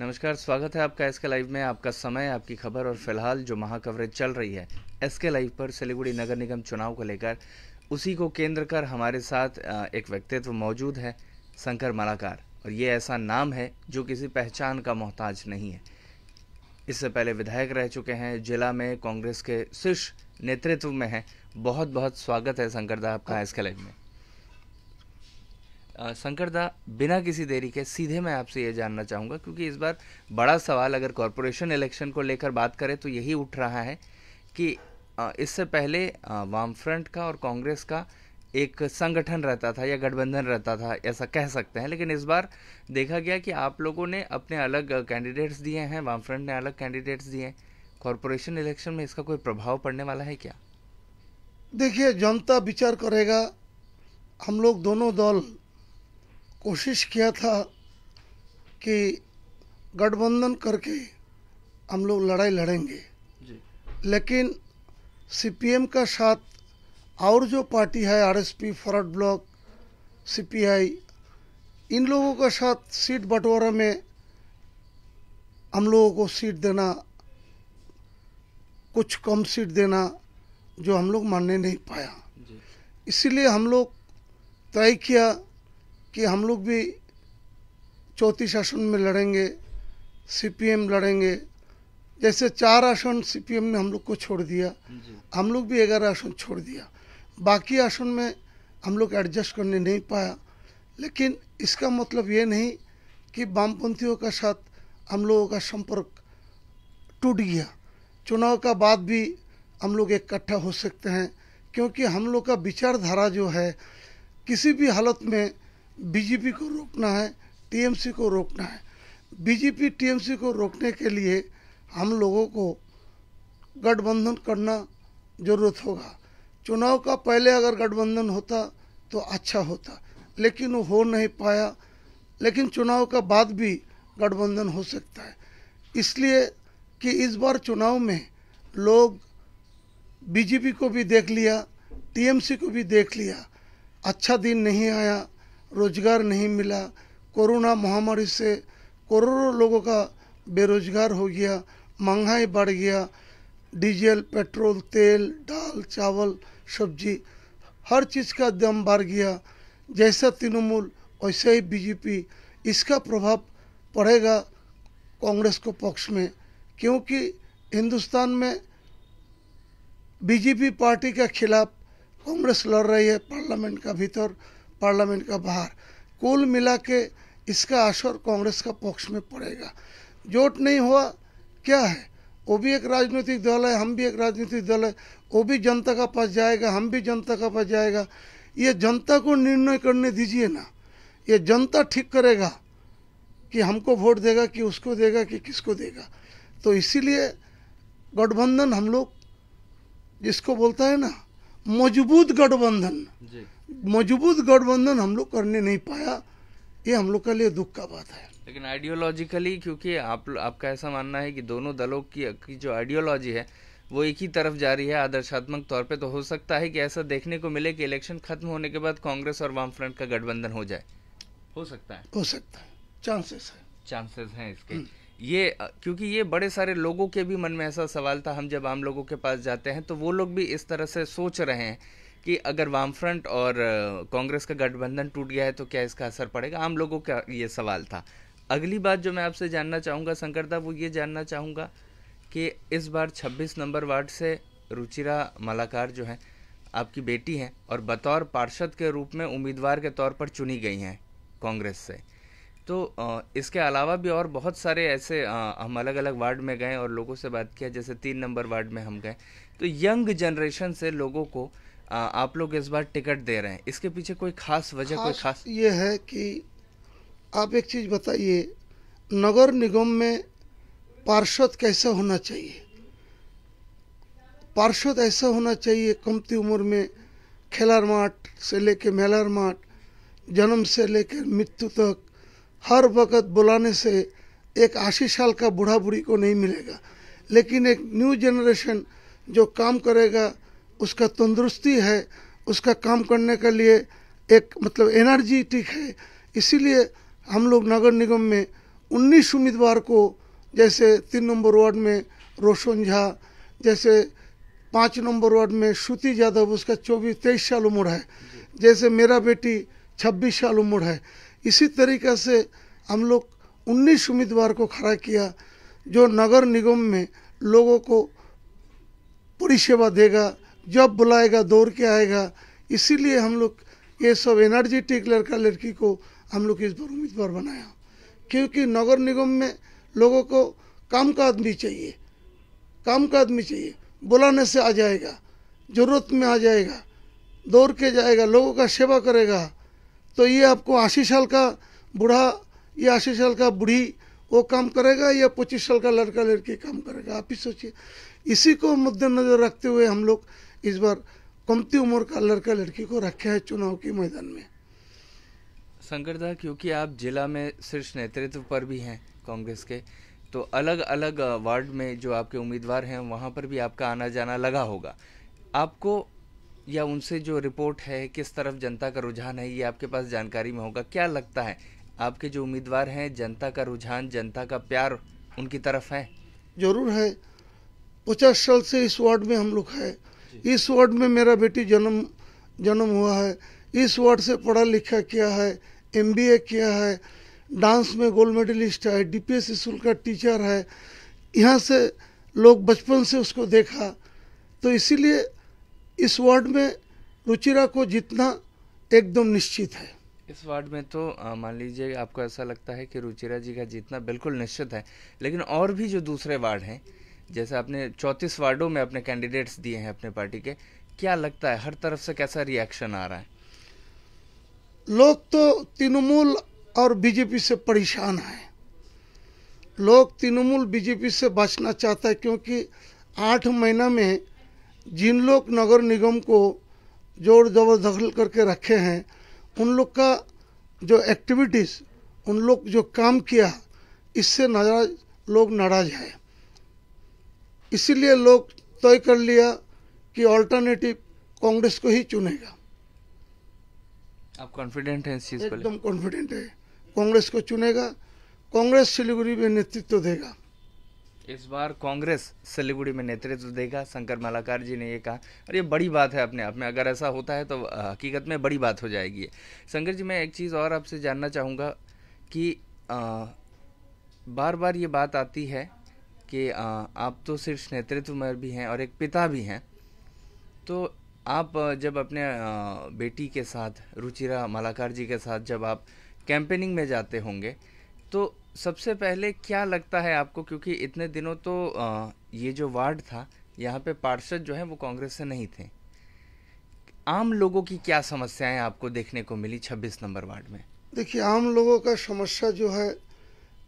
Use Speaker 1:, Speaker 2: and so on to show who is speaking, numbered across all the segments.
Speaker 1: नमस्कार स्वागत है आपका एसके लाइव में आपका समय आपकी खबर और फिलहाल जो महाकवरेज चल रही है एसके लाइव पर सिलीगुड़ी नगर निगम चुनाव को लेकर उसी को केंद्र कर हमारे साथ एक व्यक्तित्व मौजूद है शंकर मलाकार और ये ऐसा नाम है जो किसी पहचान का मोहताज नहीं है इससे पहले विधायक रह चुके हैं जिला में कांग्रेस के शीर्ष नेतृत्व में हैं बहुत बहुत स्वागत है शंकर दा आपका एसके लाइव में शंकर दा बिना किसी देरी के सीधे मैं आपसे ये जानना चाहूँगा क्योंकि इस बार बड़ा सवाल अगर कॉरपोरेशन इलेक्शन को लेकर बात करें तो यही उठ रहा है कि इससे पहले वामफ्रंट का और कांग्रेस का एक संगठन रहता था या गठबंधन रहता था ऐसा कह सकते हैं लेकिन इस बार देखा गया कि आप लोगों ने अपने अलग कैंडिडेट्स दिए हैं वामफ्रंट ने अलग कैंडिडेट्स दिए हैं कॉरपोरेशन इलेक्शन में इसका कोई प्रभाव पड़ने वाला है क्या
Speaker 2: देखिए जनता विचार करेगा हम लोग दोनों दल कोशिश किया था कि गठबंधन करके हम लोग लड़ाई लड़ेंगे लेकिन सीपीएम का साथ और जो पार्टी है आरएसपी फॉरवर्ड ब्लॉक सीपीआई इन लोगों का साथ सीट बंटवारा में हम लोगों को सीट देना कुछ कम सीट देना जो हम लोग मानने नहीं पाया इसीलिए हम लोग तय किया कि हम लोग भी चौथी शासन में लड़ेंगे सीपीएम लड़ेंगे जैसे चार आसन सीपीएम ने हम लोग को छोड़ दिया हम लोग भी ग्यारह आसन छोड़ दिया बाकी आसन में हम लोग एडजस्ट करने नहीं पाया लेकिन इसका मतलब ये नहीं कि वामपंथियों का साथ हम लोगों का संपर्क टूट गया चुनाव का बाद भी हम लोग इकट्ठा हो सकते हैं क्योंकि हम लोग का विचारधारा जो है किसी भी हालत में बीजेपी को रोकना है टीएमसी को रोकना है बीजेपी टीएमसी को रोकने के लिए हम लोगों को गठबंधन करना जरूरत होगा चुनाव का पहले अगर गठबंधन होता तो अच्छा होता लेकिन वो हो नहीं पाया लेकिन चुनाव का बाद भी गठबंधन हो सकता है इसलिए कि इस बार चुनाव में लोग बीजेपी को भी देख लिया टीएमसी को भी देख लिया अच्छा दिन नहीं आया रोजगार नहीं मिला कोरोना महामारी से करोड़ों लोगों का बेरोजगार हो गया महंगाई बढ़ गया डीजल पेट्रोल तेल दाल चावल सब्जी हर चीज़ का दम बढ़ गया जैसा तृणमूल वैसे ही बीजेपी इसका प्रभाव पड़ेगा कांग्रेस को पक्ष में क्योंकि हिंदुस्तान में बीजेपी पार्टी के खिलाफ कांग्रेस लड़ रही है पार्लियामेंट का भीतर पार्लियामेंट का बाहर कुल मिला के इसका असर कांग्रेस का पक्ष में पड़ेगा जोट नहीं हुआ क्या है वो भी एक राजनीतिक दल है हम भी एक राजनीतिक दल है वो भी जनता का पास जाएगा हम भी जनता का पास जाएगा ये जनता को निर्णय करने दीजिए ना ये जनता ठीक करेगा कि हमको वोट देगा कि उसको देगा कि किसको देगा तो इसीलिए गठबंधन हम लोग जिसको बोलता है ना मजबूत गठबंधन मजबूत गठबंधन हम लोग करने नहीं पाया ये हम लोग के लिए दुख का बात है
Speaker 1: लेकिन आइडियोलॉजिकली क्योंकि आप आपका ऐसा मानना है कि दोनों दलों की, की जो आइडियोलॉजी है वो एक ही तरफ जा रही है आदर्शात्मक तौर पे तो हो सकता है कि ऐसा देखने को मिले कि इलेक्शन खत्म होने के बाद कांग्रेस और वाम फ्रंट का गठबंधन हो जाए हो सकता
Speaker 2: है हो सकता है
Speaker 1: चांसेस है चांसेस हैं इसके हम्म। ये क्योंकि ये बड़े सारे लोगों के भी मन में ऐसा सवाल था हम जब आम लोगों के पास जाते हैं तो वो लोग भी इस तरह से सोच रहे हैं कि अगर वामफ्रंट और कांग्रेस का गठबंधन टूट गया है तो क्या इसका असर पड़ेगा आम लोगों का ये सवाल था अगली बात जो मैं आपसे जानना चाहूँगा शंकरदा वो ये जानना चाहूँगा कि इस बार 26 नंबर वार्ड से रुचिरा मलाकार जो हैं आपकी बेटी हैं और बतौर पार्षद के रूप में उम्मीदवार के तौर पर चुनी गई हैं कांग्रेस से तो इसके अलावा भी और बहुत सारे ऐसे हम अलग अलग वार्ड में गए और लोगों से बात किया जैसे तीन नंबर वार्ड में हम गए तो यंग जनरेशन से लोगों को आप लोग इस बार टिकट दे रहे हैं इसके पीछे कोई खास वजह कोई खास
Speaker 2: ये है कि आप एक चीज़ बताइए नगर निगम में पार्षद कैसा होना चाहिए पार्षद ऐसा होना चाहिए कमती उम्र में खेलार माठ से लेकर मेलार माठ जन्म से लेकर मृत्यु तक हर वक्त बुलाने से एक आशी साल का बूढ़ा बूढ़ी को नहीं मिलेगा लेकिन एक न्यू जनरेशन जो काम करेगा उसका तंदुरुस्ती है उसका काम करने के लिए एक मतलब एनर्जीटिक है इसीलिए हम लोग नगर निगम में उन्नीस उम्मीदवार को जैसे तीन नंबर वार्ड में रोशन झा जैसे पाँच नंबर वार्ड में श्रुति यादव उसका चौबीस तेईस साल उम्र है जैसे मेरा बेटी छब्बीस साल उम्र है इसी तरीके से हम लोग उन्नीस उम्मीदवार को खड़ा किया जो नगर निगम में लोगों को परिसेवा देगा जब बुलाएगा दौड़ के आएगा इसीलिए हम लोग ये सब एनर्जेटिक लड़का लड़की को हम लोग इस बार उम्मीदवार बनाया क्योंकि नगर निगम में लोगों को काम का आदमी चाहिए काम का आदमी चाहिए बुलाने से आ जाएगा ज़रूरत में आ जाएगा दौड़ के जाएगा लोगों का सेवा करेगा तो ये आपको अस्सी साल का बूढ़ा या अस्सी साल का बूढ़ी वो काम करेगा या पच्चीस साल का लड़का लड़की काम करेगा आप ही सोचिए इसी को मद्देनज़र रखते हुए हम लोग इस बार कमती उम्र का लड़का लड़की को रखा है चुनाव के मैदान में
Speaker 1: शंकरदा क्योंकि आप जिला में शीर्ष नेतृत्व पर भी हैं कांग्रेस के तो अलग अलग वार्ड में जो आपके उम्मीदवार हैं वहाँ पर भी आपका आना जाना लगा होगा आपको या उनसे जो रिपोर्ट है किस तरफ जनता का रुझान है ये आपके पास जानकारी में होगा क्या लगता है आपके जो उम्मीदवार हैं जनता का रुझान जनता का प्यार उनकी तरफ है
Speaker 2: जरूर है पचास साल से इस वार्ड में हम लोग हैं इस वार्ड में मेरा बेटी जन्म जन्म हुआ है इस वार्ड से पढ़ा लिखा किया है एम किया है डांस में गोल्ड मेडलिस्ट है डीपीएस स्कूल का टीचर है यहाँ से लोग बचपन से उसको देखा तो इसीलिए इस वार्ड में रुचिरा को जीतना एकदम निश्चित है
Speaker 1: इस वार्ड में तो मान लीजिए आपको ऐसा लगता है कि रुचिरा जी का जीतना बिल्कुल निश्चित है लेकिन और भी जो दूसरे वार्ड हैं जैसे आपने चौंतीस वार्डों में अपने कैंडिडेट्स दिए हैं अपने पार्टी के क्या लगता है हर तरफ से कैसा रिएक्शन आ रहा है
Speaker 2: लोग तो तृणमूल और बीजेपी से परेशान है लोग तृणमूल बीजेपी से बचना चाहता है क्योंकि आठ महीना में जिन लोग नगर निगम को जोर जबर दखल करके रखे हैं उन लोग का जो एक्टिविटीज़ उन लोग जो काम किया इससे नाराज लोग नाराज हैं इसीलिए लोग तय कर लिया कि ऑल्टरनेटिव कांग्रेस को ही चुनेगा
Speaker 1: आप कॉन्फिडेंट हैं इस चीज एकदम
Speaker 2: कॉन्फिडेंट है कांग्रेस को चुनेगा कांग्रेस सिलीगुड़ी में नेतृत्व देगा
Speaker 1: इस बार कांग्रेस सिलीगुड़ी में नेतृत्व देगा शंकर मलाकार जी ने ये कहा और ये बड़ी बात है अपने आप में अगर ऐसा होता है तो हकीकत में बड़ी बात हो जाएगी शंकर जी मैं एक चीज़ और आपसे जानना चाहूँगा कि आ, बार बार ये बात आती है कि आप तो सिर्फ नेतृत्व में भी हैं और एक पिता भी हैं तो आप जब अपने बेटी के साथ रुचिरा मालाकार जी के साथ जब आप कैंपेनिंग में जाते होंगे तो सबसे पहले क्या लगता है आपको क्योंकि इतने दिनों तो ये जो वार्ड था यहाँ पे पार्षद जो है वो कांग्रेस से नहीं थे आम लोगों की क्या समस्याएं आपको देखने को मिली 26 नंबर वार्ड में
Speaker 2: देखिए आम लोगों का समस्या जो है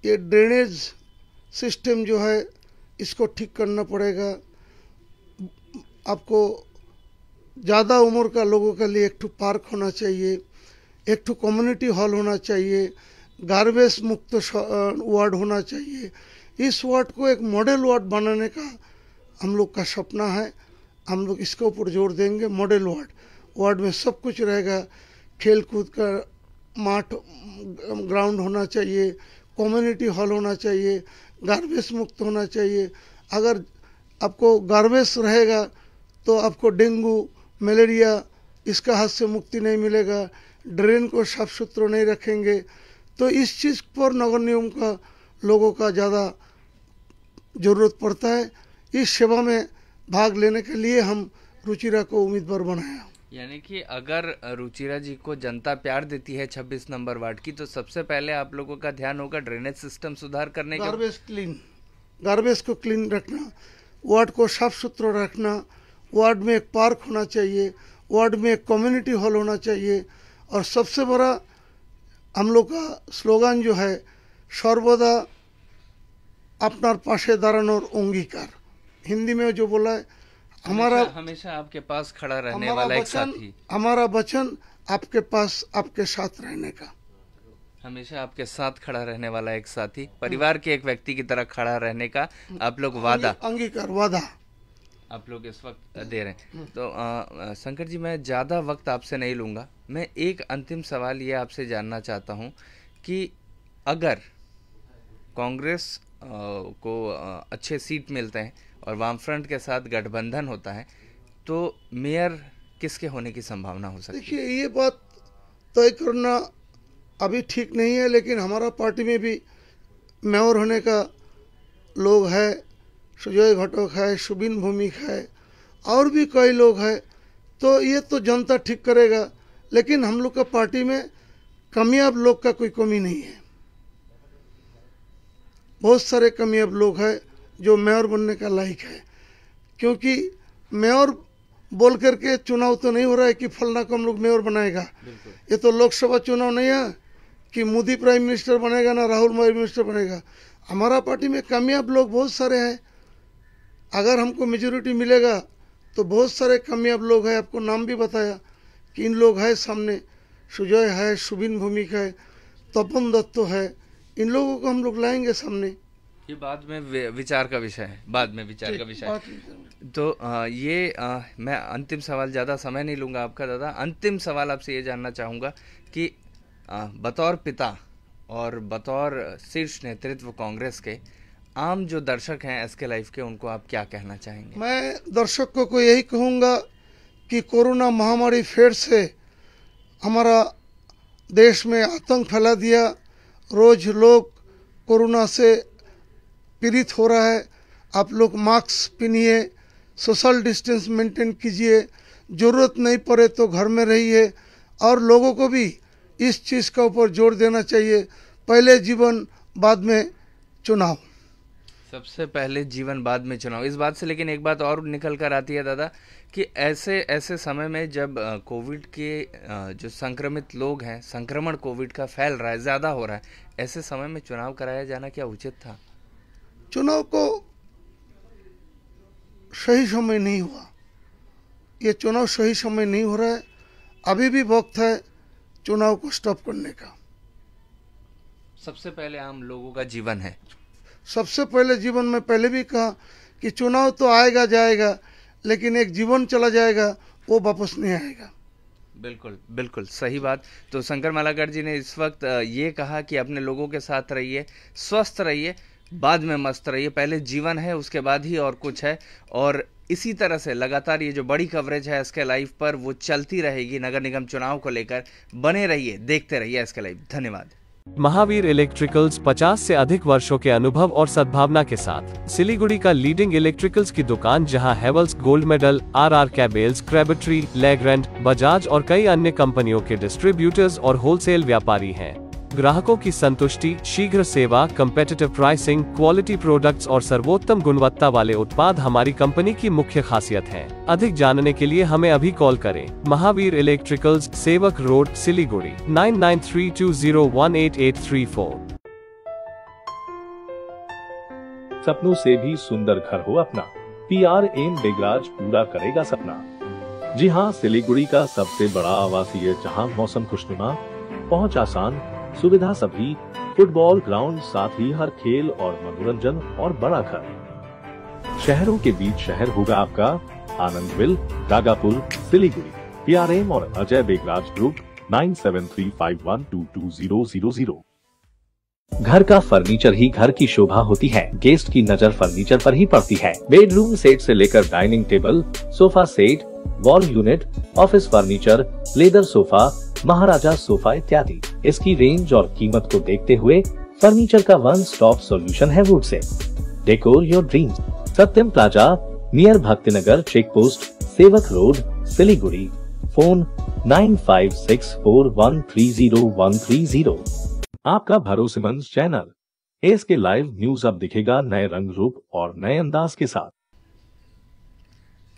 Speaker 2: ये ड्रेनेज सिस्टम जो है इसको ठीक करना पड़ेगा आपको ज़्यादा उम्र का लोगों के लिए एक ठू पार्क होना चाहिए एक ठू कम्युनिटी हॉल होना चाहिए गार्बेज मुक्त वार्ड होना चाहिए इस वार्ड को एक मॉडल वार्ड बनाने का हम लोग का सपना है हम लोग इसके ऊपर जोर देंगे मॉडल वार्ड वार्ड में सब कुछ रहेगा खेल कूद का माठ ग्राउंड होना चाहिए कम्युनिटी हॉल होना चाहिए गार्बेज मुक्त होना चाहिए अगर आपको गार्बेज रहेगा तो आपको डेंगू मलेरिया इसका हाथ से मुक्ति नहीं मिलेगा ड्रेन को साफ सुथरा नहीं रखेंगे तो इस चीज़ पर नगर निगम का लोगों का ज़्यादा ज़रूरत पड़ता है इस सेवा में भाग लेने के लिए हम रुचिरा को उम्मीदवार बनाया
Speaker 1: यानी कि अगर रुचिरा जी को जनता प्यार देती है 26 नंबर वार्ड की तो सबसे पहले आप लोगों का ध्यान होगा ड्रेनेज सिस्टम सुधार करने का गार्बेज
Speaker 2: क्लीन गार्बेज को क्लीन रखना वार्ड को साफ सुथरा रखना वार्ड में एक पार्क होना चाहिए वार्ड में एक कम्युनिटी हॉल होना चाहिए और सबसे बड़ा हम लोग का स्लोगान जो है सर्वदा अपनार पाशे दाड़ान अंगीकार हिंदी में जो बोला है
Speaker 1: हमारा हमेशा आपके पास खड़ा रहने वाला एक साथी
Speaker 2: हमारा वचन आपके पास आपके साथ रहने का
Speaker 1: हमेशा आपके साथ खड़ा रहने वाला एक साथी हम्म। परिवार के एक व्यक्ति की तरह खड़ा रहने का हम्म। आप लोग वादा
Speaker 2: अंगीकार वादा
Speaker 1: आप लोग इस वक्त हम्म। दे रहे हैं तो शंकर जी मैं ज़्यादा वक्त आपसे नहीं लूंगा मैं एक अंतिम सवाल ये आपसे जानना चाहता हूँ कि अगर कांग्रेस को अच्छे सीट मिलते हैं और वामफ्रंट के साथ गठबंधन होता है तो मेयर किसके होने की संभावना हो सकती
Speaker 2: है देखिए ये बात तय करना अभी ठीक नहीं है लेकिन हमारा पार्टी में भी मेयर होने का लोग है सुजय घटक है सुबिन भूमिक है और भी कई लोग हैं तो ये तो जनता ठीक करेगा लेकिन हम लोग का पार्टी में कामयाब लोग का कोई कमी नहीं है बहुत सारे कामयाब लोग हैं जो मेयर बनने का लायक है क्योंकि मेयर बोल करके चुनाव तो नहीं हो रहा है कि फलना को हम लोग मेयर बनाएगा ये तो लोकसभा चुनाव नहीं है कि मोदी प्राइम मिनिस्टर बनेगा ना राहुल प्राइम मिनिस्टर बनेगा हमारा पार्टी में कामयाब लोग बहुत सारे हैं अगर हमको मेजोरिटी मिलेगा तो बहुत सारे कामयाब लोग हैं आपको नाम भी बताया कि इन लोग हैं सामने सुजय है सुबिन भूमिक है तपन दत्तो है इन लोगों को हम लोग लाएंगे सामने
Speaker 1: ये बाद में विचार का विषय है बाद में विचार का विषय तो ये मैं अंतिम सवाल ज़्यादा समय नहीं लूँगा आपका दादा अंतिम सवाल आपसे ये जानना चाहूँगा कि बतौर पिता और बतौर शीर्ष नेतृत्व कांग्रेस के आम जो दर्शक हैं एस के लाइफ के उनको आप क्या कहना चाहेंगे
Speaker 2: मैं दर्शकों को यही कहूँगा कि कोरोना महामारी फिर से हमारा देश में आतंक फैला दिया रोज लोग कोरोना से पीड़ित हो रहा है आप लोग मास्क पहनिए सोशल डिस्टेंस मेंटेन कीजिए ज़रूरत नहीं पड़े तो घर में रहिए और लोगों को भी इस चीज़ के ऊपर जोर देना चाहिए पहले जीवन बाद में चुनाव
Speaker 1: सबसे पहले जीवन बाद में चुनाव इस बात से लेकिन एक बात और निकल कर आती है दादा कि ऐसे ऐसे समय में जब कोविड के जो संक्रमित लोग हैं संक्रमण कोविड का फैल रहा है ज़्यादा हो रहा है ऐसे समय में चुनाव कराया जाना क्या उचित था
Speaker 2: चुनाव को सही समय नहीं हुआ ये चुनाव सही समय नहीं हो रहा है अभी भी वक्त है चुनाव को स्टॉप करने का
Speaker 1: सबसे पहले आम लोगों का जीवन है
Speaker 2: सबसे पहले जीवन में पहले भी कहा कि चुनाव तो आएगा जाएगा लेकिन एक जीवन चला जाएगा वो वापस नहीं आएगा
Speaker 1: बिल्कुल बिल्कुल सही बात तो शंकर मालाकर जी ने इस वक्त ये कहा कि अपने लोगों के साथ रहिए स्वस्थ रहिए बाद में मस्त रहिए पहले जीवन है उसके बाद ही और कुछ है और इसी तरह से लगातार ये जो बड़ी कवरेज है एसके लाइव पर वो चलती रहेगी नगर निगम चुनाव को लेकर बने रहिए देखते रहिए एसके लाइव धन्यवाद
Speaker 3: महावीर इलेक्ट्रिकल्स 50 से अधिक वर्षों के अनुभव और सद्भावना के साथ सिलीगुड़ी का लीडिंग इलेक्ट्रिकल्स की दुकान जहां Havells gold medal R R cables Crabtree Legrand Bajaj और कई अन्य कंपनियों के डिस्ट्रीब्यूटर्स और होलसेल व्यापारी हैं ग्राहकों की संतुष्टि शीघ्र सेवा कम्पेटेटिव प्राइसिंग क्वालिटी प्रोडक्ट्स और सर्वोत्तम गुणवत्ता वाले उत्पाद हमारी कंपनी की मुख्य खासियत है अधिक जानने के लिए हमें अभी कॉल करें Mahavir electricals Sevoke road Siliguri nine nine three two zero one eight eight three four सपनों से भी सुंदर घर हो अपना पी आर एम बेगराज पूरा करेगा सपना जी हाँ सिलीगुड़ी का सबसे बड़ा आवासीय जहाँ मौसम खुशनुमा पहुँच आसान सुविधा सभी फुटबॉल ग्राउंड साथ ही हर खेल और मनोरंजन और बड़ा घर शहरों के बीच शहर होगा आपका आनंद बिल Dagapur Siliguri P R M और Ajay Begraj group nine seven three five one two two zero zero zero घर का फर्नीचर ही घर की शोभा होती है गेस्ट की नजर फर्नीचर पर ही पड़ती है बेडरूम सेट से लेकर dining table sofa set wall unit office furniture leather sofa Maharaja sofa इत्यादि इसकी रेंज और कीमत को देखते हुए फर्नीचर का वन स्टॉप सॉल्यूशन है वुड से decor your dream Satyam plaza near Bhakti Nagar check post Sevoke road Siliguri phone nine five six four one three zero one three zero आपका भरोसेमंद channel S K live news अब दिखेगा नए रंग रूप और नए अंदाज के साथ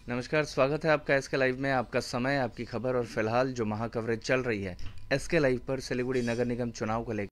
Speaker 1: नमस्कार स्वागत है आपका एसके लाइव में आपका समय आपकी खबर और फिलहाल जो महाकवरेज चल रही है एसके लाइव पर सिलीगुड़ी नगर निगम चुनाव को लेकर